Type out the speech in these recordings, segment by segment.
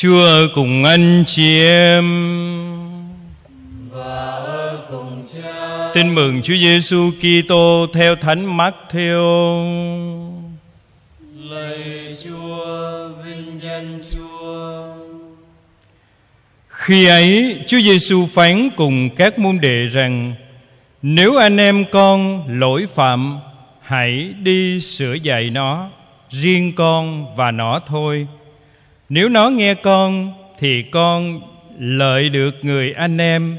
Chúa cùng anh chị em và ở cùng cha. Tin mừng Chúa Giêsu Kitô theo Thánh Matthew. Lạy Chúa, vinh danh Chúa. Khi ấy, Chúa Giêsu phán cùng các môn đệ rằng: Nếu anh em con lỗi phạm, hãy đi sửa dạy nó, riêng con và nó thôi nếu nó nghe con thì con lợi được người anh em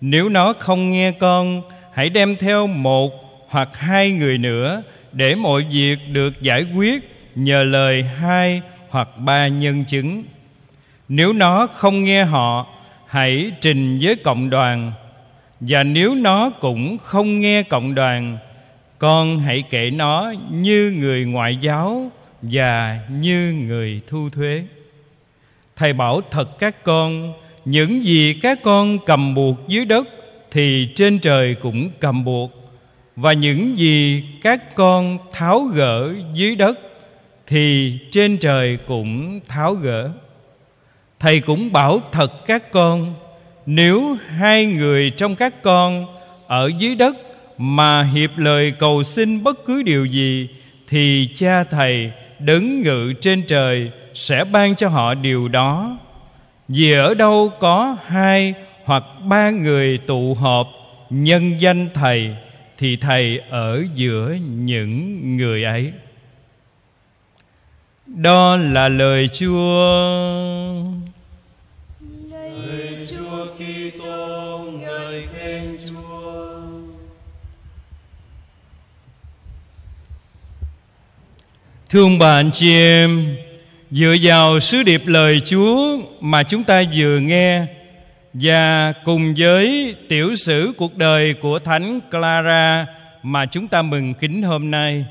Nếu nó không nghe con Hãy đem theo một hoặc hai người nữa Để mọi việc được giải quyết Nhờ lời hai hoặc ba nhân chứng Nếu nó không nghe họ Hãy trình với cộng đoàn Và nếu nó cũng không nghe cộng đoàn Con hãy kể nó như người ngoại giáo Và như người thu thuế thầy bảo thật các con những gì các con cầm buộc dưới đất thì trên trời cũng cầm buộc và những gì các con tháo gỡ dưới đất thì trên trời cũng tháo gỡ thầy cũng bảo thật các con nếu hai người trong các con ở dưới đất mà hiệp lời cầu xin bất cứ điều gì thì cha thầy đấng ngự trên trời sẽ ban cho họ điều đó vì ở đâu có hai hoặc ba người tụ họp nhân danh thầy thì thầy ở giữa những người ấy đó là lời chúa Thương bạn chị em Dựa vào sứ điệp lời Chúa mà chúng ta vừa nghe Và cùng với tiểu sử cuộc đời của Thánh Clara Mà chúng ta mừng kính hôm nay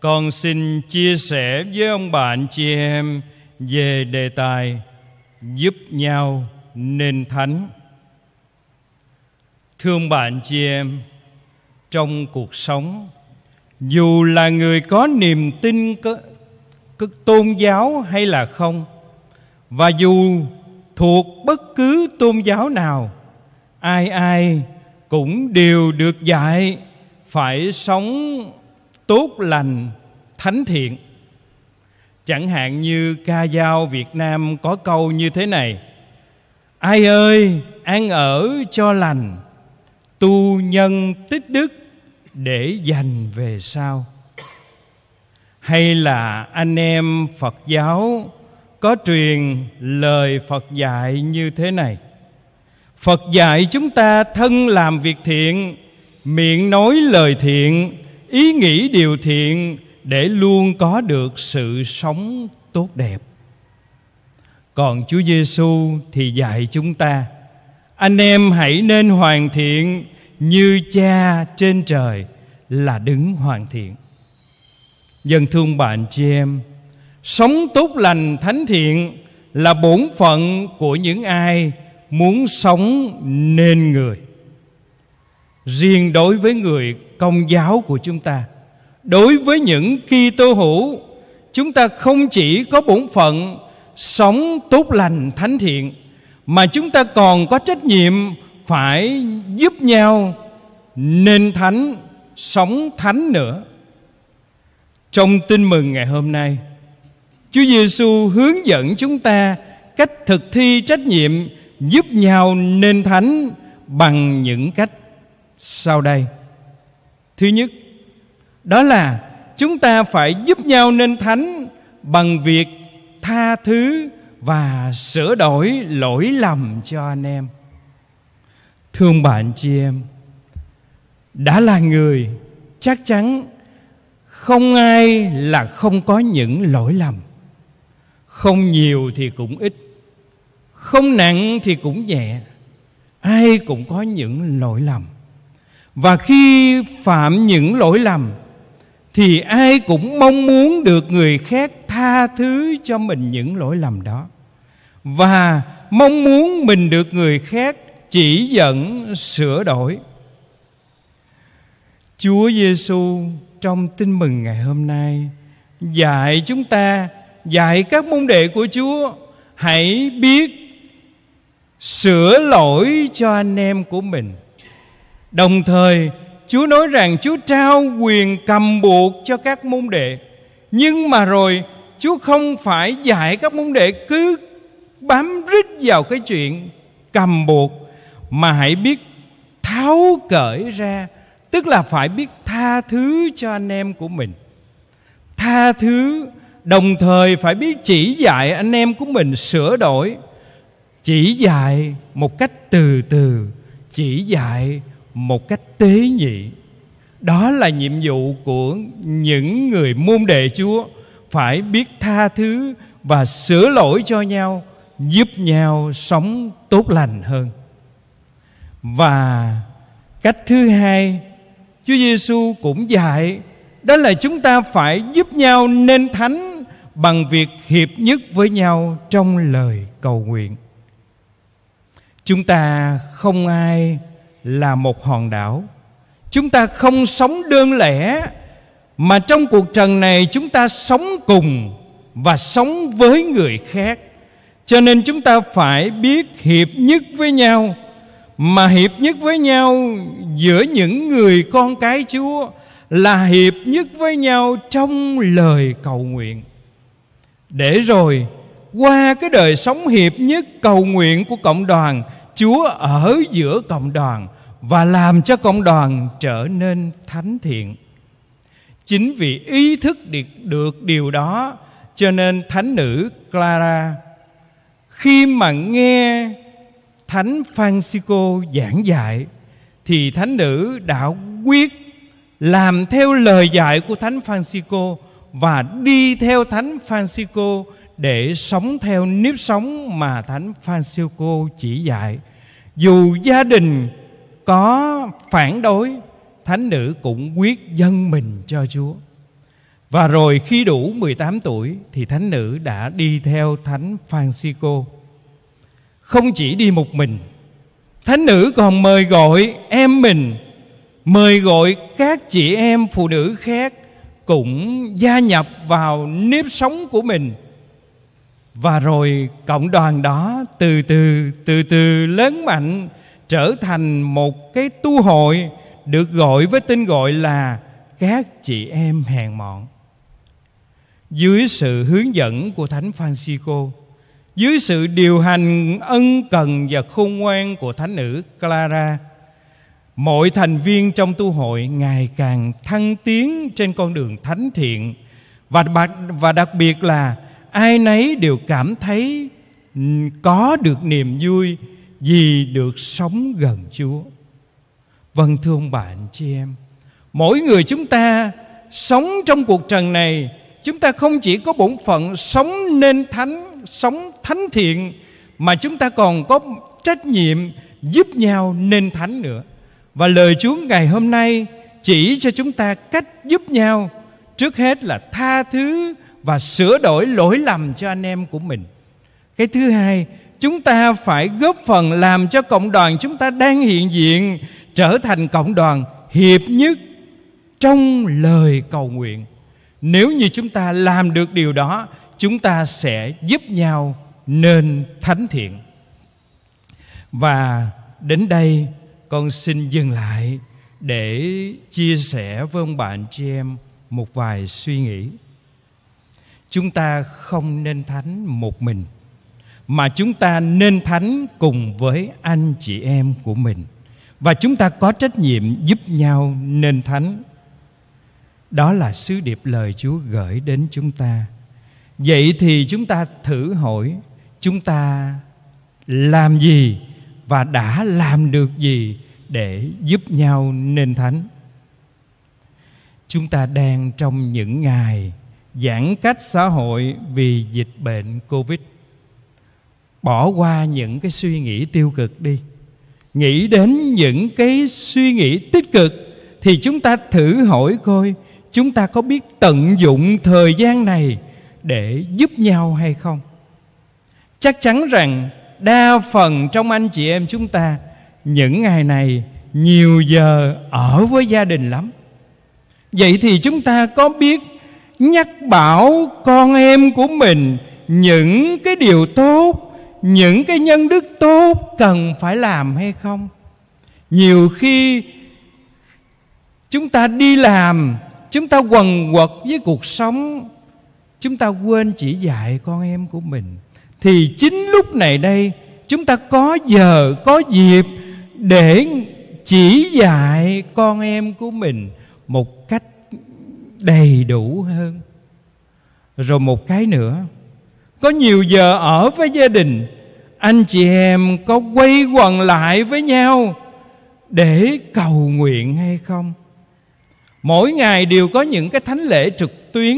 Con xin chia sẻ với ông bạn chị em Về đề tài giúp nhau nên thánh Thương bạn chị em Trong cuộc sống dù là người có niềm tin có, có tôn giáo hay là không và dù thuộc bất cứ tôn giáo nào ai ai cũng đều được dạy phải sống tốt lành thánh thiện chẳng hạn như ca dao việt nam có câu như thế này ai ơi an ở cho lành tu nhân tích đức để dành về sau hay là anh em phật giáo có truyền lời phật dạy như thế này phật dạy chúng ta thân làm việc thiện miệng nói lời thiện ý nghĩ điều thiện để luôn có được sự sống tốt đẹp còn chúa giêsu thì dạy chúng ta anh em hãy nên hoàn thiện như cha trên trời là đứng hoàn thiện dân thương bạn chị em sống tốt lành thánh thiện là bổn phận của những ai muốn sống nên người riêng đối với người công giáo của chúng ta đối với những ki tô hữu chúng ta không chỉ có bổn phận sống tốt lành thánh thiện mà chúng ta còn có trách nhiệm phải giúp nhau nên thánh sống thánh nữa trong tin mừng ngày hôm nay Chúa Giêsu hướng dẫn chúng ta cách thực thi trách nhiệm giúp nhau nên thánh bằng những cách sau đây. Thứ nhất, đó là chúng ta phải giúp nhau nên thánh bằng việc tha thứ và sửa đổi lỗi lầm cho anh em thương bạn chị em Đã là người Chắc chắn Không ai là không có những lỗi lầm Không nhiều thì cũng ít Không nặng thì cũng nhẹ Ai cũng có những lỗi lầm Và khi phạm những lỗi lầm Thì ai cũng mong muốn được người khác tha thứ cho mình những lỗi lầm đó Và mong muốn mình được người khác chỉ dẫn sửa đổi Chúa Giêsu trong tin mừng ngày hôm nay dạy chúng ta dạy các môn đệ của Chúa hãy biết sửa lỗi cho anh em của mình đồng thời Chúa nói rằng Chúa trao quyền cầm buộc cho các môn đệ nhưng mà rồi Chúa không phải dạy các môn đệ cứ bám rít vào cái chuyện cầm buộc mà hãy biết tháo cởi ra tức là phải biết tha thứ cho anh em của mình tha thứ đồng thời phải biết chỉ dạy anh em của mình sửa đổi chỉ dạy một cách từ từ chỉ dạy một cách tế nhị đó là nhiệm vụ của những người môn đệ chúa phải biết tha thứ và sửa lỗi cho nhau giúp nhau sống tốt lành hơn và cách thứ hai Chúa Giêsu cũng dạy đó là chúng ta phải giúp nhau nên thánh bằng việc hiệp nhất với nhau trong lời cầu nguyện. Chúng ta không ai là một hòn đảo. Chúng ta không sống đơn lẻ mà trong cuộc trần này chúng ta sống cùng và sống với người khác. Cho nên chúng ta phải biết hiệp nhất với nhau mà hiệp nhất với nhau giữa những người con cái Chúa là hiệp nhất với nhau trong lời cầu nguyện. Để rồi qua cái đời sống hiệp nhất cầu nguyện của cộng đoàn, Chúa ở giữa cộng đoàn và làm cho cộng đoàn trở nên thánh thiện. Chính vì ý thức được điều đó cho nên thánh nữ Clara khi mà nghe Thánh Francisco giảng dạy thì thánh nữ đã quyết làm theo lời dạy của Thánh Francisco và đi theo Thánh Francisco để sống theo nếp sống mà Thánh Francisco chỉ dạy. Dù gia đình có phản đối, thánh nữ cũng quyết dâng mình cho Chúa. Và rồi khi đủ 18 tuổi thì thánh nữ đã đi theo Thánh Francisco không chỉ đi một mình thánh nữ còn mời gọi em mình mời gọi các chị em phụ nữ khác cũng gia nhập vào nếp sống của mình và rồi cộng đoàn đó từ từ từ từ lớn mạnh trở thành một cái tu hội được gọi với tên gọi là các chị em hèn mọn dưới sự hướng dẫn của thánh Francisco dưới sự điều hành ân cần và khôn ngoan của thánh nữ Clara mọi thành viên trong tu hội ngày càng thăng tiến trên con đường thánh thiện và và đặc biệt là ai nấy đều cảm thấy có được niềm vui vì được sống gần Chúa. Vâng thưa ông bạn chị em, mỗi người chúng ta sống trong cuộc trần này, chúng ta không chỉ có bổn phận sống nên thánh, sống thánh thiện mà chúng ta còn có trách nhiệm giúp nhau nên thánh nữa và lời chúa ngày hôm nay chỉ cho chúng ta cách giúp nhau trước hết là tha thứ và sửa đổi lỗi lầm cho anh em của mình cái thứ hai chúng ta phải góp phần làm cho cộng đoàn chúng ta đang hiện diện trở thành cộng đoàn hiệp nhất trong lời cầu nguyện nếu như chúng ta làm được điều đó chúng ta sẽ giúp nhau nên thánh thiện và đến đây con xin dừng lại để chia sẻ với ông bạn chị em một vài suy nghĩ chúng ta không nên thánh một mình mà chúng ta nên thánh cùng với anh chị em của mình và chúng ta có trách nhiệm giúp nhau nên thánh đó là sứ điệp lời chúa gửi đến chúng ta vậy thì chúng ta thử hỏi chúng ta làm gì và đã làm được gì để giúp nhau nên thánh chúng ta đang trong những ngày giãn cách xã hội vì dịch bệnh covid bỏ qua những cái suy nghĩ tiêu cực đi nghĩ đến những cái suy nghĩ tích cực thì chúng ta thử hỏi coi chúng ta có biết tận dụng thời gian này để giúp nhau hay không chắc chắn rằng đa phần trong anh chị em chúng ta những ngày này nhiều giờ ở với gia đình lắm vậy thì chúng ta có biết nhắc bảo con em của mình những cái điều tốt những cái nhân đức tốt cần phải làm hay không nhiều khi chúng ta đi làm chúng ta quần quật với cuộc sống chúng ta quên chỉ dạy con em của mình thì chính lúc này đây chúng ta có giờ có dịp để chỉ dạy con em của mình một cách đầy đủ hơn rồi một cái nữa có nhiều giờ ở với gia đình anh chị em có quay quần lại với nhau để cầu nguyện hay không mỗi ngày đều có những cái thánh lễ trực tuyến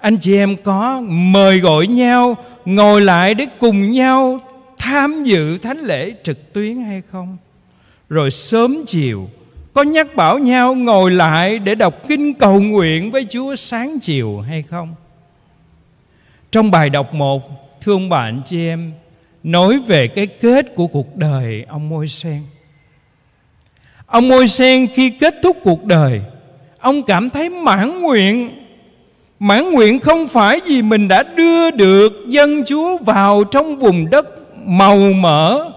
anh chị em có mời gọi nhau ngồi lại để cùng nhau tham dự thánh lễ trực tuyến hay không rồi sớm chiều có nhắc bảo nhau ngồi lại để đọc kinh cầu nguyện với Chúa sáng chiều hay không? Trong bài đọc một, thương bạn chị em, nói về cái kết của cuộc đời ông Môi Sen. Ông Môi Sen khi kết thúc cuộc đời, ông cảm thấy mãn nguyện mãn nguyện không phải vì mình đã đưa được dân chúa vào trong vùng đất màu mỡ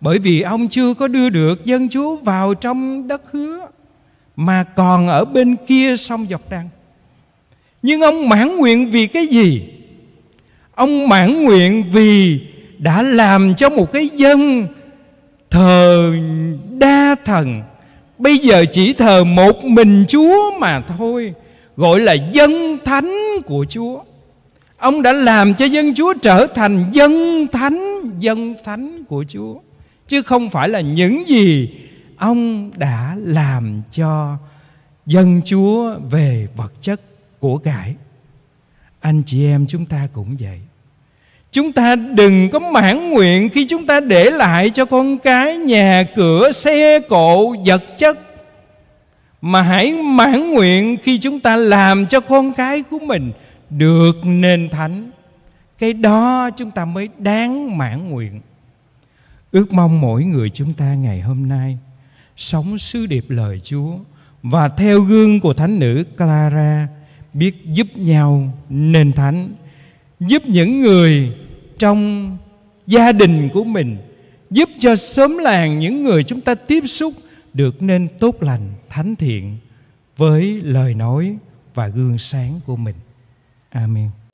bởi vì ông chưa có đưa được dân chúa vào trong đất hứa mà còn ở bên kia sông dọc đăng nhưng ông mãn nguyện vì cái gì ông mãn nguyện vì đã làm cho một cái dân thờ đa thần bây giờ chỉ thờ một mình chúa mà thôi gọi là dân thánh của Chúa. Ông đã làm cho dân Chúa trở thành dân thánh, dân thánh của Chúa. Chứ không phải là những gì ông đã làm cho dân Chúa về vật chất của cải. Anh chị em chúng ta cũng vậy. Chúng ta đừng có mãn nguyện khi chúng ta để lại cho con cái nhà cửa, xe cộ, vật chất mà hãy mãn nguyện khi chúng ta làm cho con cái của mình được nền thánh cái đó chúng ta mới đáng mãn nguyện ước mong mỗi người chúng ta ngày hôm nay sống sứ điệp lời chúa và theo gương của thánh nữ clara biết giúp nhau nền thánh giúp những người trong gia đình của mình giúp cho sớm làng những người chúng ta tiếp xúc được nên tốt lành thánh thiện với lời nói và gương sáng của mình. Amen.